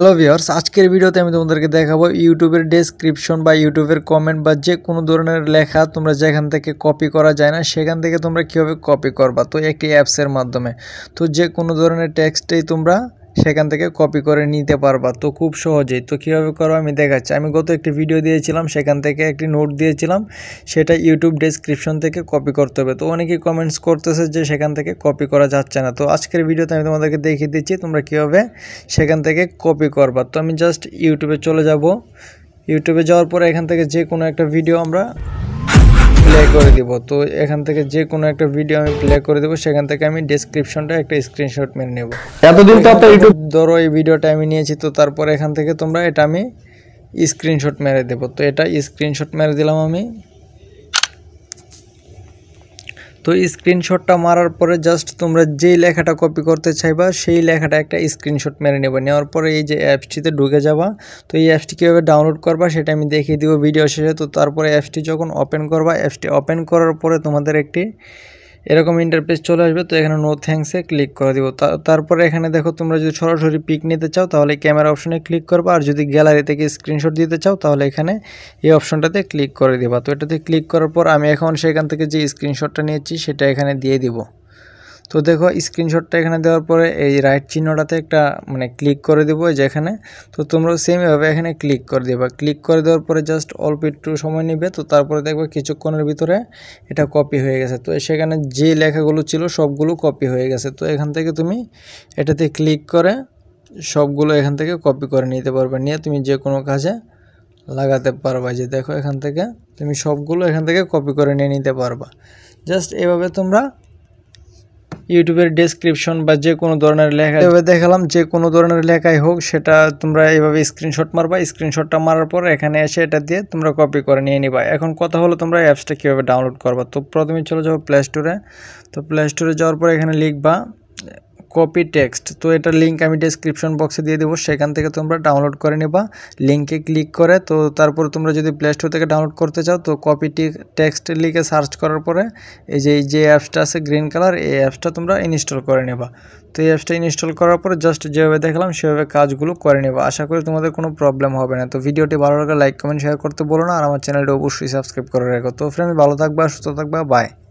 hello viewers আজকের ভিডিওতে আমি তোমাদেরকে দেখাবো ইউটিউবের ডেসক্রিপশন বা ইউটিউবের কমেন্ট বা যে কোনো ধরনের লেখা তোমরা যেখান থেকে কপি করা যায় না সেখান থেকে তোমরা কীভাবে কপি করবা তো একটি অ্যাপসের মাধ্যমে তো যে কোনো ধরনের টেক্সটেই তোমরা সেখান থেকে কপি করে নিতে পারবা তো খুব সহজেই তো কীভাবে করো আমি দেখাচ্ছি আমি গত একটি ভিডিও দিয়েছিলাম সেখান থেকে একটি নোট দিয়েছিলাম সেটা ইউটিউব ডেসক্রিপশন থেকে কপি করতে হবে তো অনেকে কমেন্টস করতেছে যে সেখান থেকে কপি করা যাচ্ছে না তো আজকের ভিডিওতে আমি তোমাদেরকে দেখিয়ে দিচ্ছি তোমরা কীভাবে সেখান থেকে কপি করবা তো আমি জাস্ট ইউটিউবে চলে যাব ইউটিউবে যাওয়ার পরে এখান থেকে যে কোনো একটা ভিডিও আমরা প্লে করে দিব তো এখান থেকে যে কোনো একটা ভিডিও আমি প্লে করে দেবো সেখান থেকে আমি ডেসক্রিপশনটা একটা স্ক্রিনশট মেনে নেব এতদিন তো আপনার ইউটিউব ধরো এই ভিডিওটা আমি নিয়েছি তো তারপর এখান থেকে তোমরা এটা আমি স্ক্রিনশট মেরে দেবো তো এটা স্ক্রিনশট মেরে দিলাম আমি তো স্ক্রিনশটটা মারার পরে জাস্ট তোমরা যেই লেখাটা কপি করতে চাইবা সেই লেখাটা একটা স্ক্রিনশট মেরে নেবে নেওয়ার পরে এই যে অ্যাপসটিতে ঢুকে যাবা তো এই অ্যাপসটি কীভাবে ডাউনলোড করবা সেটা আমি দেখিয়ে দিব ভিডিও শেষে তো তারপরে অ্যাপসটি যখন ওপেন করবা অ্যাপসটি ওপেন করার পরে তোমাদের একটি এরকম ইন্টারপেজ চলে আসবে তো এখানে নো থ্যাংকসে ক্লিক করে দিব তারপরে এখানে দেখো তোমরা যদি সরাসরি পিক নিতে চাও তাহলে ক্যামেরা অপশনে ক্লিক করবা আর যদি গ্যালারি থেকে স্ক্রিনশট দিতে চাও তাহলে এখানে এই অপশনটাতে ক্লিক করে দেবা তো এটাতে ক্লিক করার পর আমি এখন সেখান থেকে যে স্ক্রিনশটটা নিয়েছি সেটা এখানে দিয়ে দিব তো দেখো স্ক্রিনশটটা এখানে দেওয়ার পরে এই রাইট চিহ্নটাতে একটা মানে ক্লিক করে দেবো যেখানে তো তোমরা সেম এভাবে এখানে ক্লিক করে দেবা ক্লিক করে দেওয়ার পরে জাস্ট অল্প একটু সময় নেবে তো তারপরে দেখবে কিছুক্ষণের ভিতরে এটা কপি হয়ে গেছে তো সেখানে যে লেখাগুলো ছিল সবগুলো কপি হয়ে গেছে তো এখান থেকে তুমি এটাতে ক্লিক করে সবগুলো এখান থেকে কপি করে নিতে পারবে নিয়ে তুমি যে কোনো কাজে লাগাতে পারবা যে দেখো এখান থেকে তুমি সবগুলো এখান থেকে কপি করে নিয়ে নিতে পারবা জাস্ট এভাবে তোমরা ইউটিউবের ডেসক্রিপশন বা যে কোনো ধরনের লেখা এভাবে দেখালাম যে কোনো ধরনের লেখাই হোক সেটা তোমরা এভাবে স্ক্রিনশট মারবা স্ক্রিনশটটা মারার পর এখানে এসে এটা দিয়ে তোমরা কপি করে নিয়ে নিবা এখন কথা হলো তোমরা অ্যাপসটা কীভাবে ডাউনলোড করবা তো প্রথমে চলে যাবো প্লে স্টোরে তো প্লে স্টোরে যাওয়ার পর এখানে লিখবা কপি টেক্সট তো এটার লিঙ্ক আমি ডেসক্রিপশন বক্সে দিয়ে দেবো সেখান থেকে তোমরা ডাউনলোড করে নেবা লিঙ্কে ক্লিক করে তো তারপর তোমরা যদি প্লে স্টোর থেকে ডাউনলোড করতে চাও তো কপি টেক্সট লিখে সার্চ করার পরে এই যে যে অ্যাপসটা আছে গ্রিন কালার এই অ্যাপসটা তোমরা ইনস্টল করে নেবা তো এই অ্যাপসটা ইনস্টল করার পরে জাস্ট যেভাবে দেখলাম সেভাবে কাজগুলো করে নেবা আশা করি তোমাদের কোনো প্রবলেম হবে না তো ভিডিওটি ভালো লাগলে লাইক কমেন্ট শেয়ার করতে বলো না আর আমার চ্যানেলটা অবশ্যই সাবস্ক্রাইব করে রাখো তো ফ্রেন্ড ভালো থাকবা সুস্থ থাকবে বাই